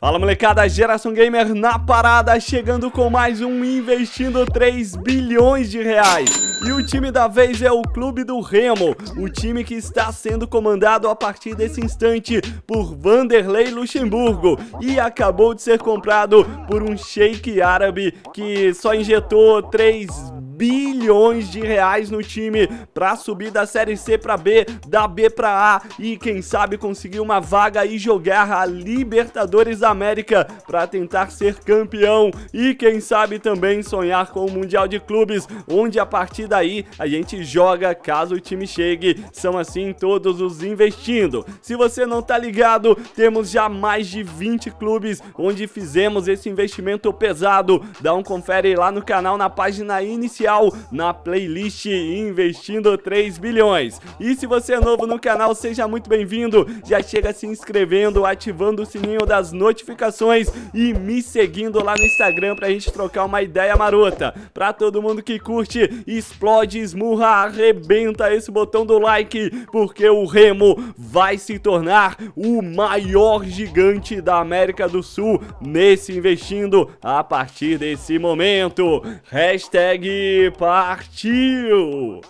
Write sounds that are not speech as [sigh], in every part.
Fala molecada, Geração Gamer na parada, chegando com mais um Investindo 3 bilhões de reais. E o time da vez é o Clube do Remo, o time que está sendo comandado a partir desse instante por Vanderlei Luxemburgo e acabou de ser comprado por um sheik árabe que só injetou 3 bilhões de reais no time para subir da Série C para B, da B para A e quem sabe conseguir uma vaga e jogar a Libertadores da América para tentar ser campeão e quem sabe também sonhar com o Mundial de Clubes, onde a partir daí a gente joga caso o time chegue. São assim todos os investindo. Se você não tá ligado, temos já mais de 20 clubes onde fizemos esse investimento pesado. Dá um confere lá no canal na página inicial na playlist Investindo 3 Bilhões. E se você é novo no canal, seja muito bem-vindo. Já chega se inscrevendo, ativando o sininho das notificações e me seguindo lá no Instagram pra gente trocar uma ideia marota. Pra todo mundo que curte, explode, esmurra, arrebenta esse botão do like, porque o Remo vai se tornar o maior gigante da América do Sul nesse investindo a partir desse momento. Hashtag partiu!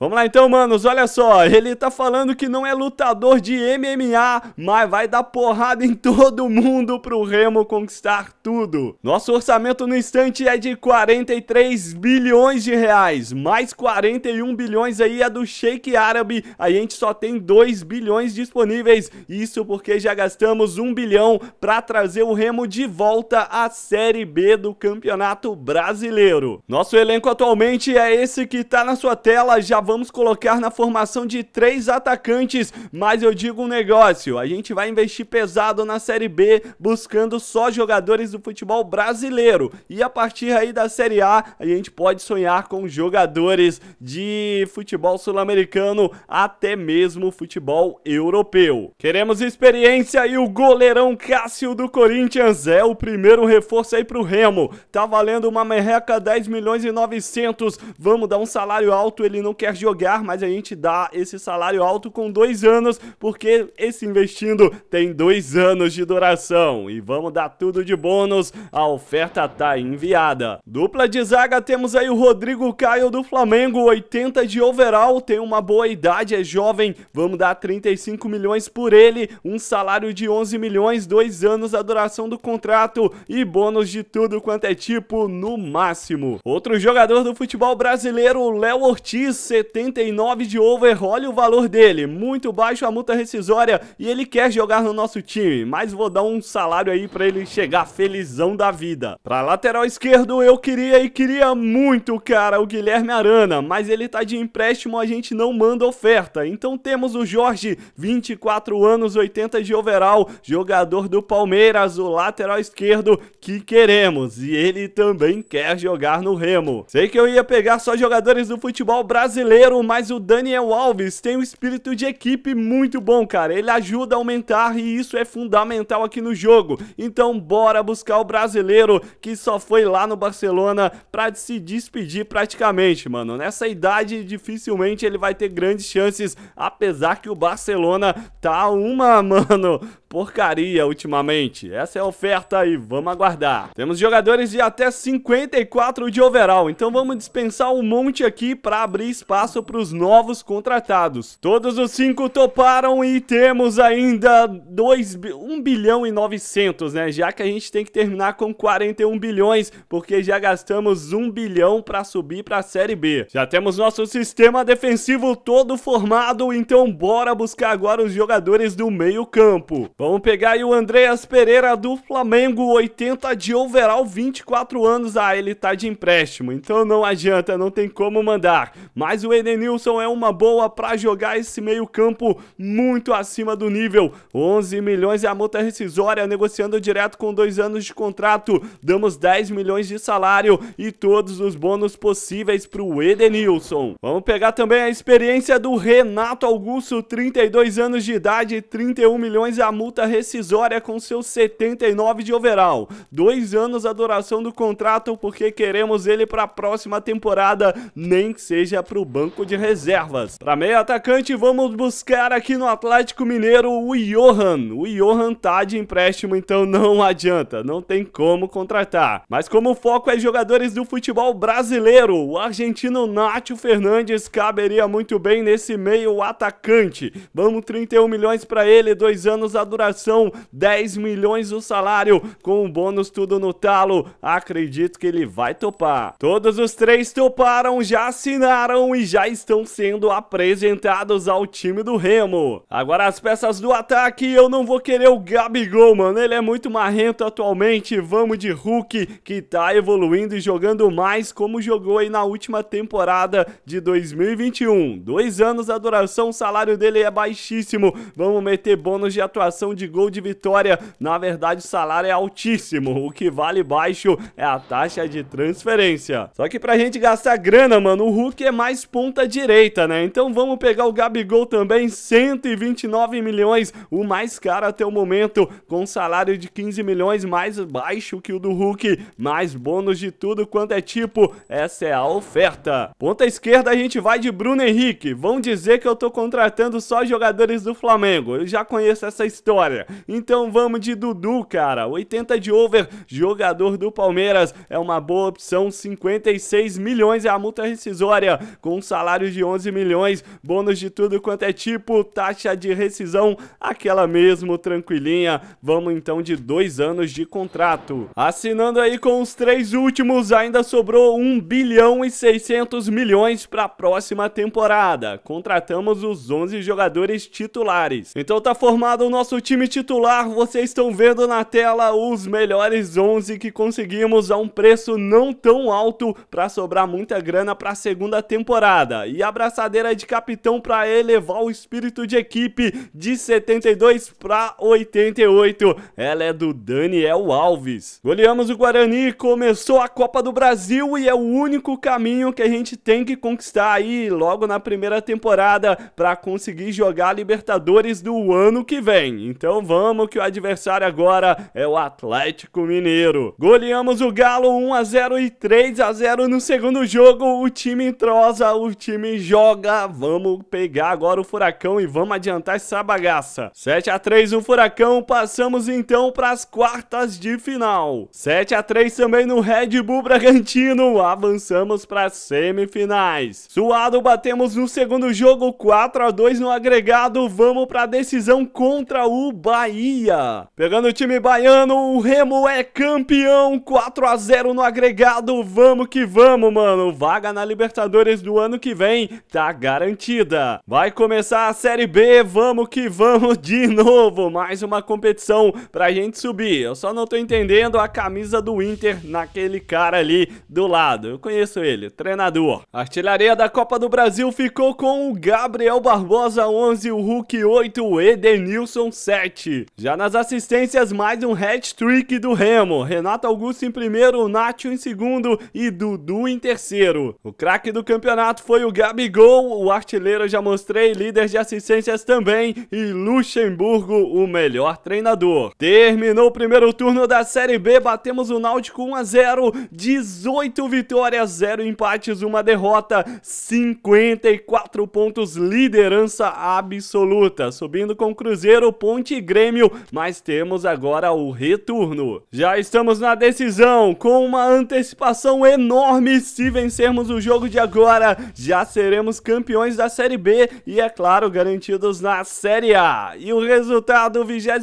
Vamos lá então, manos, olha só, ele tá falando que não é lutador de MMA, mas vai dar porrada em todo mundo pro Remo conquistar tudo. Nosso orçamento no instante é de 43 bilhões de reais, mais 41 bilhões aí é do Shake Árabe, a gente só tem 2 bilhões disponíveis, isso porque já gastamos 1 bilhão pra trazer o Remo de volta à Série B do Campeonato Brasileiro. Nosso elenco atualmente é esse que tá na sua tela, já vamos colocar na formação de três atacantes, mas eu digo um negócio, a gente vai investir pesado na Série B, buscando só jogadores do futebol brasileiro, e a partir aí da Série A, a gente pode sonhar com jogadores de futebol sul-americano, até mesmo futebol europeu. Queremos experiência e o goleirão Cássio do Corinthians é o primeiro reforço aí pro Remo, tá valendo uma merreca 10 milhões e 900, vamos dar um salário alto, ele não quer jogar, mas a gente dá esse salário alto com dois anos, porque esse investindo tem dois anos de duração. E vamos dar tudo de bônus, a oferta tá enviada. Dupla de zaga, temos aí o Rodrigo Caio do Flamengo, 80 de overall, tem uma boa idade, é jovem, vamos dar 35 milhões por ele, um salário de 11 milhões, dois anos a duração do contrato e bônus de tudo quanto é tipo no máximo. Outro jogador do futebol brasileiro, o Léo Ortiz, 79 de over, olha o valor dele, muito baixo a multa rescisória e ele quer jogar no nosso time, mas vou dar um salário aí pra ele chegar felizão da vida. Pra lateral esquerdo eu queria e queria muito, cara, o Guilherme Arana, mas ele tá de empréstimo, a gente não manda oferta. Então temos o Jorge, 24 anos, 80 de overall, jogador do Palmeiras, o lateral esquerdo que queremos e ele também quer jogar no Remo. Sei que eu ia pegar só jogadores do futebol brasileiro, brasileiro, mas o Daniel Alves tem um espírito de equipe muito bom, cara. Ele ajuda a aumentar e isso é fundamental aqui no jogo. Então bora buscar o brasileiro que só foi lá no Barcelona para se despedir praticamente, mano. Nessa idade dificilmente ele vai ter grandes chances, apesar que o Barcelona tá uma, [laughs] mano, porcaria ultimamente. Essa é a oferta e vamos aguardar. Temos jogadores de até 54 de overall, então vamos dispensar um monte aqui para abrir espaço para os novos contratados. Todos os cinco toparam e temos ainda 2, 1 bilhão e 900, né? Já que a gente tem que terminar com 41 bilhões, porque já gastamos 1 bilhão para subir para a Série B. Já temos nosso sistema defensivo todo formado, então bora buscar agora os jogadores do meio campo. Vamos pegar aí o Andreas Pereira do Flamengo, 80 de overall, 24 anos. Ah, ele tá de empréstimo, então não adianta, não tem como mandar. Mas o Edenilson é uma boa para jogar esse meio campo muito acima do nível. 11 milhões é a multa rescisória, negociando direto com dois anos de contrato. Damos 10 milhões de salário e todos os bônus possíveis pro Edenilson. Vamos pegar também a experiência do Renato Augusto, 32 anos de idade, 31 milhões é a multa multa rescisória com seus 79 de overall. Dois anos a duração do contrato porque queremos ele para a próxima temporada, nem que seja para o banco de reservas. Para meio atacante, vamos buscar aqui no Atlético Mineiro o Johan. O Johan tá de empréstimo, então não adianta, não tem como contratar. Mas como o foco é jogadores do futebol brasileiro, o argentino Nacho Fernandes caberia muito bem nesse meio atacante. Vamos 31 milhões para ele, dois anos a duração, 10 milhões o salário, com um bônus tudo no talo. Acredito que ele vai topar. Todos os três toparam, já assinaram e já estão sendo apresentados ao time do Remo. Agora as peças do ataque, eu não vou querer o Gabigol, mano. Ele é muito marrento atualmente. Vamos de Hulk, que tá evoluindo e jogando mais como jogou aí na última temporada de 2021. Dois anos a duração, o salário dele é baixíssimo. Vamos meter bônus de atuação marcação de gol de vitória. Na verdade, o salário é altíssimo. O que vale baixo é a taxa de transferência. Só que pra gente gastar grana, mano, o Hulk é mais ponta direita, né? Então vamos pegar o Gabigol também, 129 milhões, o mais caro até o momento, com salário de 15 milhões mais baixo que o do Hulk, mais bônus de tudo quanto é tipo. Essa é a oferta. Ponta esquerda a gente vai de Bruno Henrique. Vão dizer que eu tô contratando só jogadores do Flamengo. Eu já conheço essa história vitória. Então vamos de Dudu, cara. 80 de over, jogador do Palmeiras. É uma boa opção. 56 milhões é a multa rescisória, com um salário de 11 milhões, bônus de tudo quanto é tipo, taxa de rescisão, aquela mesmo, tranquilinha. Vamos então de dois anos de contrato. Assinando aí com os três últimos, ainda sobrou 1 bilhão e 600 milhões para a próxima temporada. Contratamos os 11 jogadores titulares. Então tá formado o nosso time titular, vocês estão vendo na tela os melhores 11 que conseguimos a um preço não tão alto para sobrar muita grana para a segunda temporada. E a abraçadeira de capitão para elevar o espírito de equipe de 72 para 88. Ela é do Daniel Alves. Goleamos o Guarani, começou a Copa do Brasil e é o único caminho que a gente tem que conquistar aí logo na primeira temporada para conseguir jogar a Libertadores do ano que vem. Então vamos que o adversário agora é o Atlético Mineiro. Goleamos o Galo 1x0 e 3x0 no segundo jogo. O time entrosa, o time joga. Vamos pegar agora o Furacão e vamos adiantar essa bagaça. 7x3 o Furacão, passamos então para as quartas de final. 7x3 também no Red Bull Bragantino, avançamos para as semifinais. Suado, batemos no segundo jogo, 4x2 no agregado. Vamos para a decisão contra o Bahia. Pegando o time baiano, o Remo é campeão, 4 a 0 no agregado, vamos que vamos, mano. Vaga na Libertadores do ano que vem, tá garantida. Vai começar a Série B, vamos que vamos de novo, mais uma competição pra gente subir. Eu só não tô entendendo a camisa do Inter naquele cara ali do lado. Eu conheço ele, treinador. Artilharia da Copa do Brasil ficou com o Gabriel Barbosa 11, o Hulk 8, o Edenilson 7. 7. Já nas assistências, mais um hat-trick do Remo. Renato Augusto em primeiro, Nacho em segundo e Dudu em terceiro. O craque do campeonato foi o Gabigol, o artilheiro já mostrei, líder de assistências também e Luxemburgo, o melhor treinador. Terminou o primeiro turno da Série B, batemos o Náutico 1 a 0, 18 vitórias, 0 empates, uma derrota, 54 pontos, liderança absoluta, subindo com o Cruzeiro, Ponte grêmio mas temos agora o retorno. Já estamos na decisão, com uma antecipação enorme. Se vencermos o jogo de agora, já seremos campeões da Série B e, é claro, garantidos na Série A. E o resultado, 29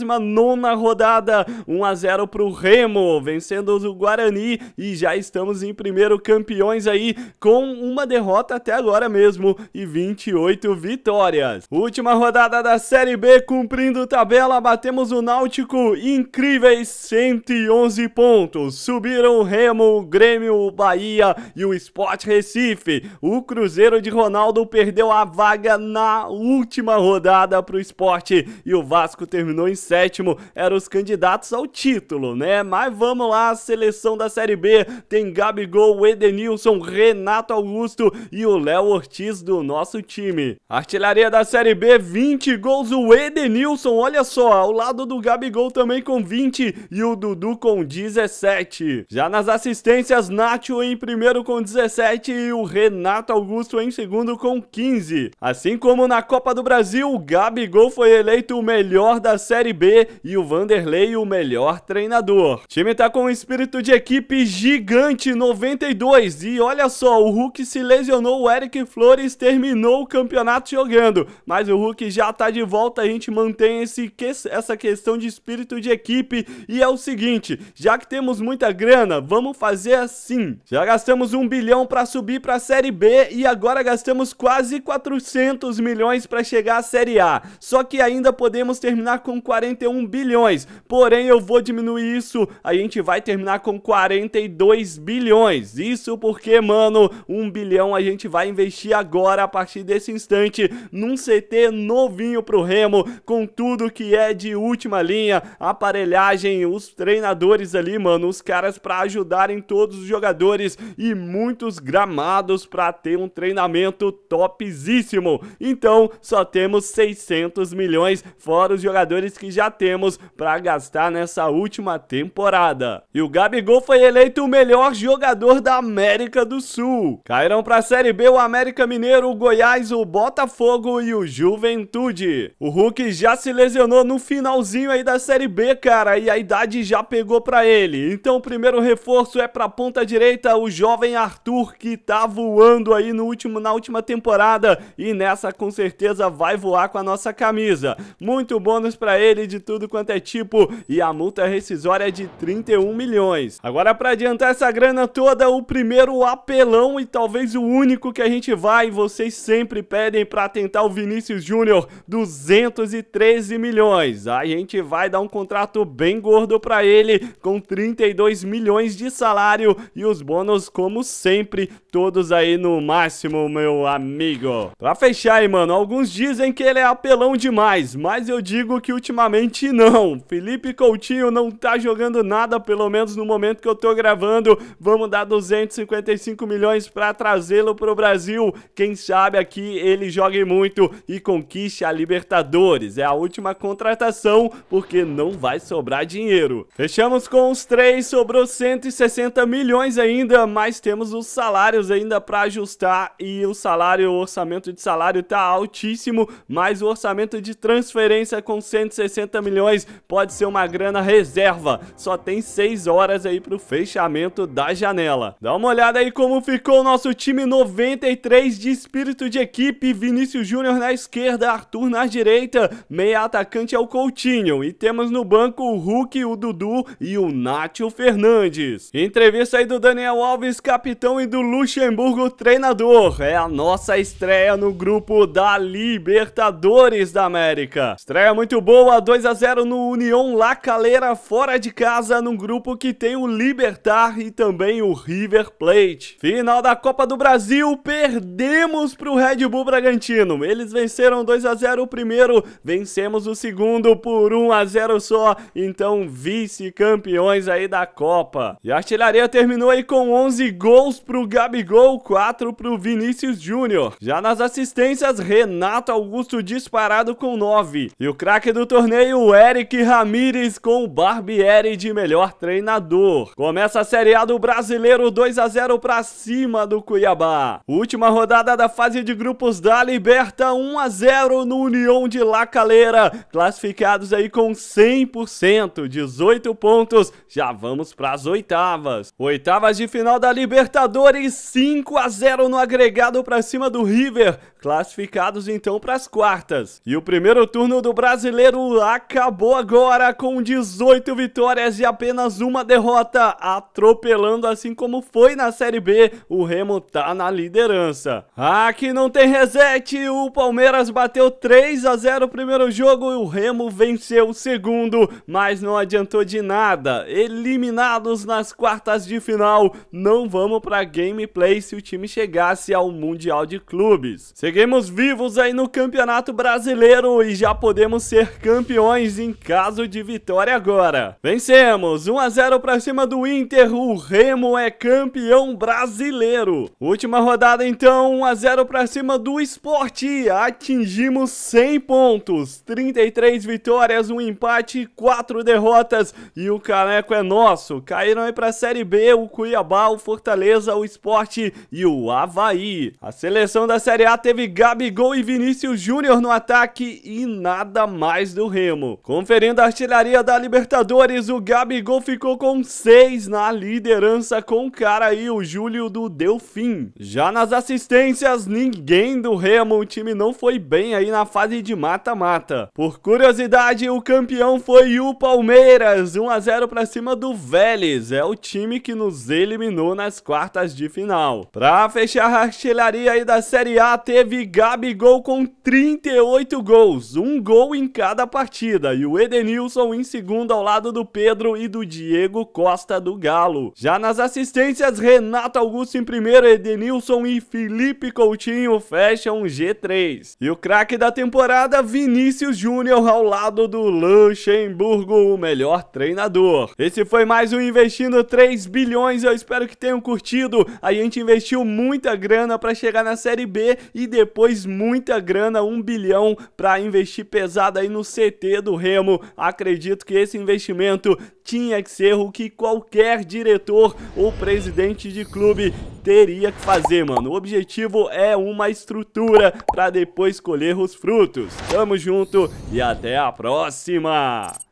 rodada, 1 a 0 para o Remo, vencendo o Guarani e já estamos em primeiro campeões aí, com uma derrota até agora mesmo e 28 vitórias. Última rodada da Série B cumprindo o tabela, batemos o Náutico incríveis 111 pontos. Subiram o Remo, o Grêmio, o Bahia e o Sport Recife. O Cruzeiro de Ronaldo perdeu a vaga na última rodada para o Sport e o Vasco terminou em sétimo. Eram os candidatos ao título, né? Mas vamos lá, seleção da Série B tem Gabigol, Edenilson, Renato Augusto e o Léo Ortiz do nosso time. Artilharia da Série B, 20 gols, o Edenilson, olha Olha só, ao lado do Gabigol também com 20 e o Dudu com 17. Já nas assistências, Nacho em primeiro com 17 e o Renato Augusto em segundo com 15. Assim como na Copa do Brasil, o Gabigol foi eleito o melhor da Série B e o Vanderlei o melhor treinador. O time tá com um espírito de equipe gigante, 92. E olha só, o Hulk se lesionou, o Eric Flores terminou o campeonato jogando. Mas o Hulk já tá de volta, a gente mantém esse esse, que, essa questão de espírito de equipe. E é o seguinte: já que temos muita grana, vamos fazer assim. Já gastamos um bilhão para subir para a Série B e agora gastamos quase 400 milhões para chegar à Série A. Só que ainda podemos terminar com 41 bilhões. Porém, eu vou diminuir isso. A gente vai terminar com 42 bilhões. Isso porque, mano, um bilhão a gente vai investir agora a partir desse instante num CT novinho pro Remo com tudo que é de última linha, aparelhagem, os treinadores ali, mano, os caras para ajudarem todos os jogadores e muitos gramados para ter um treinamento topzíssimo. Então, só temos 600 milhões fora os jogadores que já temos para gastar nessa última temporada. E o Gabigol foi eleito o melhor jogador da América do Sul. Caíram para a Série B o América Mineiro, o Goiás, o Botafogo e o Juventude. O Hulk já se lesionou lesionou no finalzinho aí da Série B, cara, e a idade já pegou pra ele. Então o primeiro reforço é pra ponta direita, o jovem Arthur, que tá voando aí no último, na última temporada, e nessa com certeza vai voar com a nossa camisa. Muito bônus pra ele de tudo quanto é tipo, e a multa rescisória é de 31 milhões. Agora pra adiantar essa grana toda, o primeiro apelão e talvez o único que a gente vai, vocês sempre pedem pra tentar o Vinícius Júnior, 213 milhões milhões. A gente vai dar um contrato bem gordo para ele, com 32 milhões de salário e os bônus, como sempre, todos aí no máximo, meu amigo. Pra fechar aí, mano, alguns dizem que ele é apelão demais, mas eu digo que ultimamente não. Felipe Coutinho não tá jogando nada, pelo menos no momento que eu tô gravando. Vamos dar 255 milhões para trazê-lo pro Brasil. Quem sabe aqui ele jogue muito e conquiste a Libertadores. É a última contratação, porque não vai sobrar dinheiro. Fechamos com os três, sobrou 160 milhões ainda, mas temos os salários ainda para ajustar e o salário, o orçamento de salário tá altíssimo, mas o orçamento de transferência com 160 milhões pode ser uma grana reserva. Só tem 6 horas aí pro fechamento da janela. Dá uma olhada aí como ficou o nosso time 93 de espírito de equipe, Vinícius Júnior na esquerda, Arthur na direita, meia atacante atacante é o Coutinho e temos no banco o Hulk, o Dudu e o Nátio Fernandes. Entrevista aí do Daniel Alves, capitão, e do Luxemburgo, treinador. É a nossa estreia no grupo da Libertadores da América. Estreia muito boa, 2 a 0 no União La Calera, fora de casa, num grupo que tem o Libertar e também o River Plate. Final da Copa do Brasil, perdemos para o Red Bull Bragantino. Eles venceram 2 a 0 o primeiro, vencemos o segundo por 1 a 0 só, então vice-campeões aí da Copa. E a artilharia terminou aí com 11 gols pro Gabigol, 4 pro Vinícius Júnior. Já nas assistências, Renato Augusto disparado com 9. E o craque do torneio, Eric Ramires com o Barbieri de melhor treinador. Começa a Série A do Brasileiro 2 a 0 para cima do Cuiabá. Última rodada da fase de grupos da Liberta 1 a 0 no União de La Calera classificados aí com 100%, 18 pontos. Já vamos para as oitavas. Oitavas de final da Libertadores, 5 a 0 no agregado para cima do River classificados então para as quartas. E o primeiro turno do brasileiro acabou agora com 18 vitórias e apenas uma derrota, atropelando assim como foi na Série B, o Remo tá na liderança. Aqui não tem reset, o Palmeiras bateu 3 a 0 o primeiro jogo e o Remo venceu o segundo, mas não adiantou de nada. Eliminados nas quartas de final, não vamos para gameplay se o time chegasse ao Mundial de Clubes. Você Cheguemos vivos aí no Campeonato Brasileiro e já podemos ser campeões em caso de vitória agora. Vencemos! 1 a 0 para cima do Inter, o Remo é campeão brasileiro. Última rodada então, 1 a 0 para cima do Esporte. Atingimos 100 pontos, 33 vitórias, um empate, 4 derrotas e o caneco é nosso. Caíram aí para a Série B o Cuiabá, o Fortaleza, o Esporte e o Havaí. A seleção da Série A teve Gabigol e Vinícius Júnior no ataque e nada mais do Remo. Conferindo a artilharia da Libertadores, o Gabigol ficou com 6 na liderança com o cara aí, o Júlio do Delfim. Já nas assistências, ninguém do Remo, o time não foi bem aí na fase de mata-mata. Por curiosidade, o campeão foi o Palmeiras, 1 a 0 para cima do Vélez. É o time que nos eliminou nas quartas de final. Pra fechar a artilharia aí da Série A, teve teve Gabigol com 38 gols, um gol em cada partida, e o Edenilson em segundo ao lado do Pedro e do Diego Costa do Galo. Já nas assistências, Renato Augusto em primeiro, Edenilson e Felipe Coutinho fecham G3. E o craque da temporada, Vinícius Júnior ao lado do Luxemburgo, o melhor treinador. Esse foi mais um Investindo 3 Bilhões, eu espero que tenham curtido. A gente investiu muita grana para chegar na Série B e depois depois muita grana, um bilhão para investir pesado aí no CT do Remo. Acredito que esse investimento tinha que ser o que qualquer diretor ou presidente de clube teria que fazer, mano. O objetivo é uma estrutura para depois colher os frutos. Tamo junto e até a próxima!